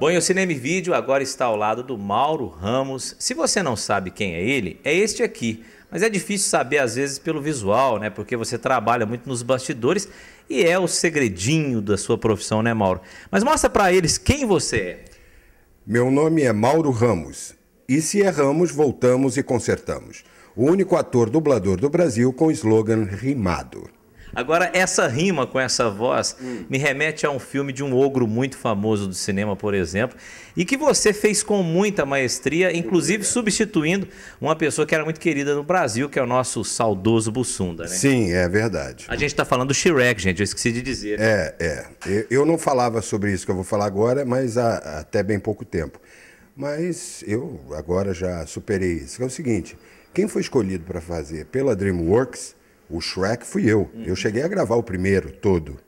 Bom, e o Cinema e Vídeo agora está ao lado do Mauro Ramos. Se você não sabe quem é ele, é este aqui. Mas é difícil saber às vezes pelo visual, né? Porque você trabalha muito nos bastidores e é o segredinho da sua profissão, né, Mauro? Mas mostra para eles quem você é. Meu nome é Mauro Ramos. E se erramos, é voltamos e consertamos. O único ator dublador do Brasil com slogan rimado. Agora, essa rima com essa voz hum. me remete a um filme de um ogro muito famoso do cinema, por exemplo, e que você fez com muita maestria, inclusive substituindo uma pessoa que era muito querida no Brasil, que é o nosso saudoso Bussunda, né? Sim, é verdade. A gente está falando do Shrek, gente, eu esqueci de dizer. É, é. Eu não falava sobre isso que eu vou falar agora, mas há até bem pouco tempo. Mas eu agora já superei isso. É o seguinte, quem foi escolhido para fazer pela DreamWorks o Shrek fui eu. Uhum. Eu cheguei a gravar o primeiro todo.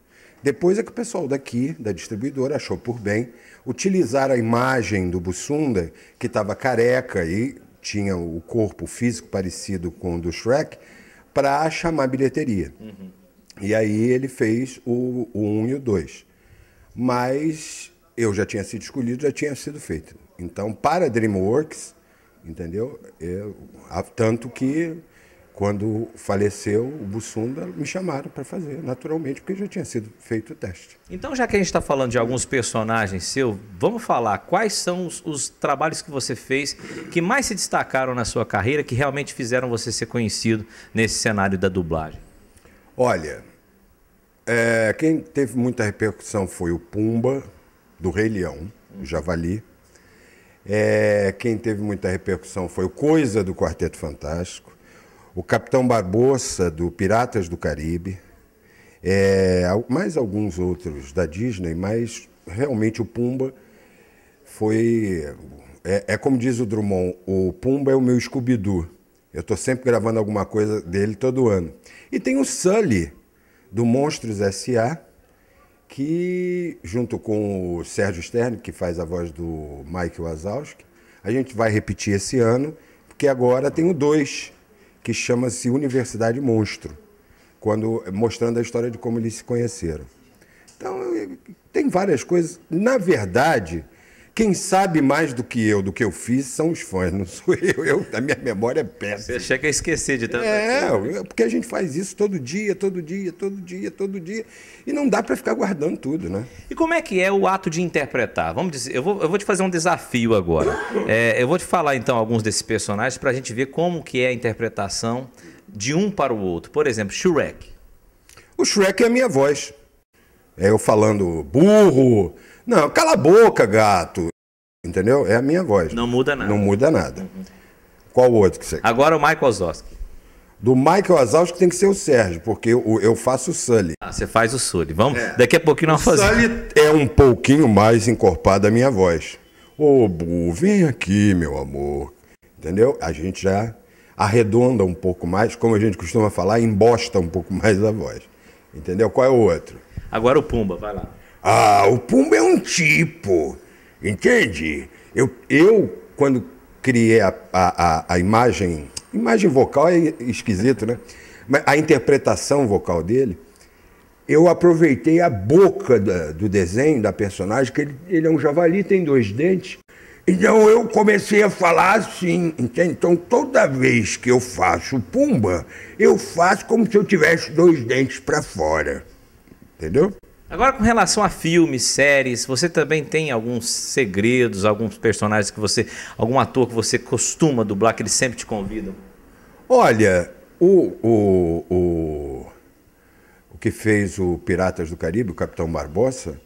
Depois é que o pessoal daqui, da distribuidora, achou por bem utilizar a imagem do Bussunda, que estava careca e tinha o corpo físico parecido com o do Shrek, para chamar bilheteria. Uhum. E aí ele fez o 1 um e o 2. Mas eu já tinha sido escolhido, já tinha sido feito. Então, para DreamWorks, entendeu? Eu, tanto que quando faleceu o Bussunda, me chamaram para fazer, naturalmente, porque já tinha sido feito o teste. Então, já que a gente está falando de alguns personagens seus, vamos falar quais são os, os, trabalhos que você fez que mais se destacaram na sua carreira, que realmente fizeram você ser conhecido nesse cenário da dublagem? Olha, é, quem teve muita repercussão foi o Pumba, do Rei Leão, o Javali. É, quem teve muita repercussão foi o Coisa do Quarteto Fantástico o Capitão Barbosa, do Piratas do Caribe, é, mais alguns outros da Disney, mas realmente o Pumba foi. É, é como diz o Drummond: o Pumba é o meu Scooby-Doo. Eu estou sempre gravando alguma coisa dele todo ano. E tem o Sully, do Monstros S.A., que, junto com o Sérgio Stern, que faz a voz do Mike Wazowski, a gente vai repetir esse ano, porque agora tem o 2 que chama-se Universidade Monstro, quando mostrando a história de como eles se conheceram. Então, tem várias coisas. Na verdade, quem sabe mais do que eu, do que eu fiz, são os fãs, não sou eu. eu a minha memória é péssima. Você chega a esquecer de tanto. É, porque a gente faz isso todo dia, todo dia, todo dia, todo dia. E não dá para ficar guardando tudo, né? como é que é o ato de interpretar? Vamos dizer, eu vou, eu vou te fazer um desafio agora. É, eu vou te falar então alguns desses personagens para a gente ver como que é a interpretação de um para o outro. Por exemplo, Shrek. O Shrek é a minha voz. É eu falando burro. Não, cala a boca, gato. Entendeu? É a minha voz. Não muda nada. Não muda nada. Uhum. Qual outro que você? Agora o Michael Zosky. Do Michael que tem que ser o Sérgio, porque eu, eu faço o Sully. Ah, você faz o Sully. Vamos, é. daqui a pouquinho nós fazemos. O Sully é um pouquinho mais encorpado a minha voz. Ô, oh, Bu, vem aqui, meu amor. Entendeu? A gente já arredonda um pouco mais, como a gente costuma falar, embosta um pouco mais a voz. Entendeu? Qual é o outro? Agora o Pumba, vai lá. Ah, o Pumba é um tipo, entende? Eu, eu quando criei a, a, a imagem Imagem vocal é esquisito, né? Mas a interpretação vocal dele, eu aproveitei a boca da, do desenho da personagem, que ele, ele é um javali, tem dois dentes. Então eu comecei a falar assim, entende? Então toda vez que eu faço pumba, eu faço como se eu tivesse dois dentes para fora. Entendeu? Agora, com relação a filmes, séries, você também tem alguns segredos, alguns personagens que você. algum ator que você costuma dublar, que eles sempre te convidam? Olha, o. o, o, o que fez o Piratas do Caribe, o Capitão Barbosa,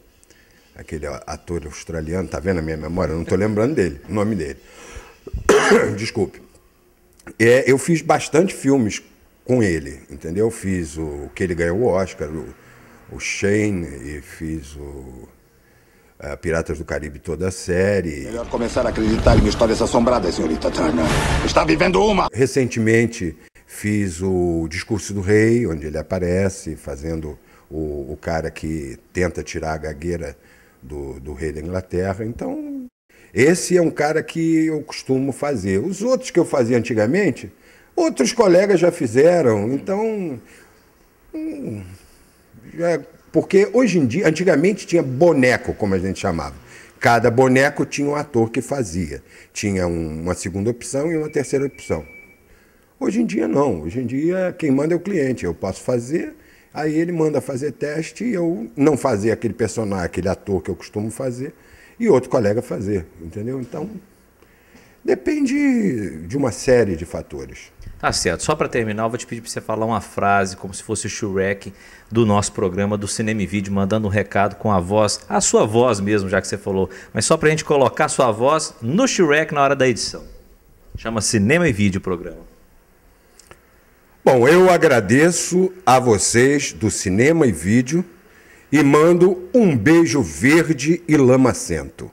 aquele ator australiano, tá vendo a minha memória? não estou lembrando dele, o nome dele. Desculpe. É, eu fiz bastante filmes com ele, entendeu? Eu fiz o, o que ele ganhou o Oscar. O, o Shane e fiz o uh, Piratas do Caribe toda a série. Melhor começar a acreditar em histórias assombradas, senhorita Turner. Está vivendo uma! Recentemente fiz o Discurso do Rei, onde ele aparece fazendo o, o cara que tenta tirar a gagueira do, do rei da Inglaterra. Então, esse é um cara que eu costumo fazer. Os outros que eu fazia antigamente, outros colegas já fizeram. Então. Hum, é, porque hoje em dia, antigamente tinha boneco, como a gente chamava. Cada boneco tinha um ator que fazia. Tinha um, uma segunda opção e uma terceira opção. Hoje em dia não. Hoje em dia quem manda é o cliente. Eu posso fazer, aí ele manda fazer teste e eu não fazer aquele personagem, aquele ator que eu costumo fazer, e outro colega fazer. Entendeu? Então Depende de uma série de fatores. Tá certo. Só para terminar, eu vou te pedir para você falar uma frase, como se fosse o Shrek do nosso programa do Cinema e Vídeo, mandando um recado com a voz, a sua voz mesmo, já que você falou, mas só para a gente colocar a sua voz no Shrek na hora da edição. Chama Cinema e Vídeo o programa. Bom, eu agradeço a vocês do Cinema e Vídeo e mando um beijo verde e lamacento.